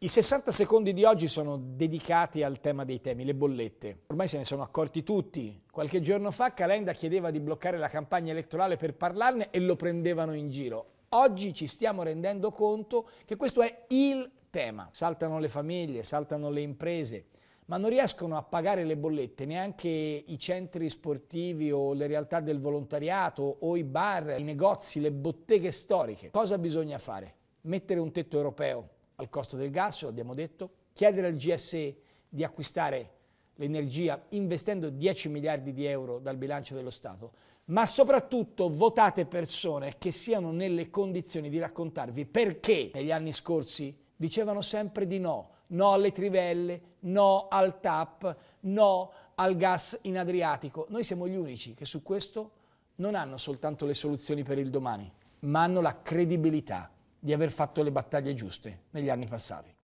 I 60 secondi di oggi sono dedicati al tema dei temi, le bollette. Ormai se ne sono accorti tutti. Qualche giorno fa Calenda chiedeva di bloccare la campagna elettorale per parlarne e lo prendevano in giro. Oggi ci stiamo rendendo conto che questo è il tema. Saltano le famiglie, saltano le imprese, ma non riescono a pagare le bollette neanche i centri sportivi o le realtà del volontariato o i bar, i negozi, le botteghe storiche. Cosa bisogna fare? Mettere un tetto europeo al costo del gas, l'abbiamo detto, chiedere al GSE di acquistare l'energia investendo 10 miliardi di euro dal bilancio dello Stato, ma soprattutto votate persone che siano nelle condizioni di raccontarvi perché negli anni scorsi dicevano sempre di no, no alle trivelle, no al TAP, no al gas in Adriatico. Noi siamo gli unici che su questo non hanno soltanto le soluzioni per il domani, ma hanno la credibilità di aver fatto le battaglie giuste negli anni passati.